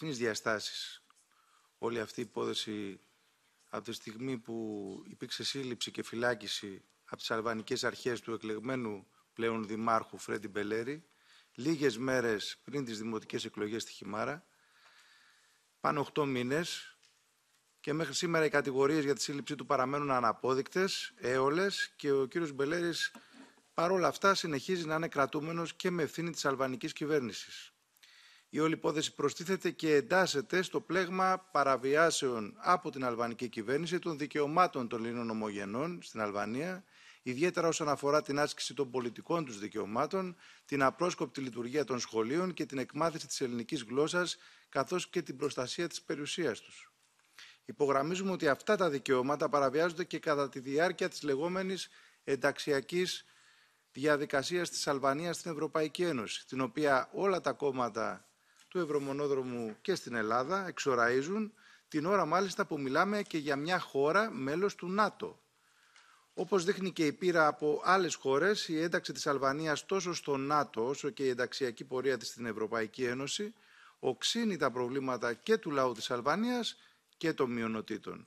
διαστάσει. διαστάσεις. Όλη αυτή η υπόθεση από τη στιγμή που υπήρξε σύλληψη και φυλάκιση από τις αλβανικές αρχές του εκλεγμένου πλέον δημάρχου Φρέντι Μπελέρη, λίγες μέρες πριν τις δημοτικές εκλογές στη Χιμάρα, πάνω 8 μήνες και μέχρι σήμερα οι κατηγορίες για τη σύλληψή του παραμένουν αναπόδεικτες, έολες και ο κύριος Μπελέρης παρόλα αυτά συνεχίζει να είναι κρατούμενος και με ευθύνη της αλβανικής κυβέρνησης. Η όλη υπόθεση προστίθεται και εντάσσεται στο πλέγμα παραβιάσεων από την αλβανική κυβέρνηση των δικαιωμάτων των Ελλήνων ομογενών στην Αλβανία, ιδιαίτερα όσον αφορά την άσκηση των πολιτικών τους δικαιωμάτων, την απρόσκοπτη λειτουργία των σχολείων και την εκμάθηση της ελληνικής γλώσσας, καθώς και την προστασία της περιουσίας τους. Υπογραμμίζουμε ότι αυτά τα δικαιώματα παραβιάζονται και κατά τη διάρκεια της λεγόμενης ενταξιακής διαδικασίας της Αλβανίας στην Ευρωπαϊκή Ένωση, την οποία όλα τα κόμματα του Ευρωμονόδρομου και στην Ελλάδα εξοραίζουν την ώρα μάλιστα που μιλάμε και για μια χώρα μέλος του ΝΑΤΟ. Όπως δείχνει και η πείρα από άλλες χώρες, η ένταξη της Αλβανίας τόσο στο ΝΑΤΟ όσο και η ενταξιακή πορεία της στην Ευρωπαϊκή Ένωση οξύνει τα προβλήματα και του λαού της Αλβανίας και των μειονοτήτων.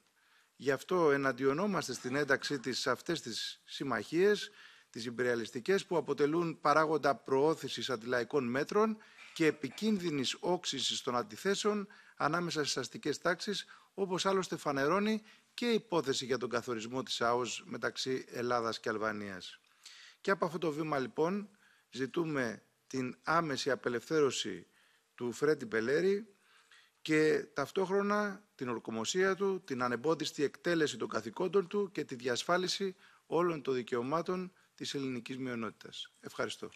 Γι' αυτό εναντιονόμαστε στην ένταξή της αυτές τις συμμαχίες τις υπεριαλιστικές που αποτελούν παράγοντα προώθησης αντιλαϊκών μέτρων και επικίνδυνης όξυσης των αντιθέσεων ανάμεσα στις αστικές τάξεις, όπως άλλωστε φανερώνει και η υπόθεση για τον καθορισμό της ΑΟΣ μεταξύ Ελλάδας και Αλβανίας. Και από αυτό το βήμα λοιπόν ζητούμε την άμεση απελευθέρωση του Φρέντι Μπελέρη και ταυτόχρονα την ορκομοσία του, την ανεμπόδιστη εκτέλεση των καθηκόντων του και τη διασφάλιση όλων των δικαιωμάτων της ελληνικής μειονότητας. Ευχαριστώ.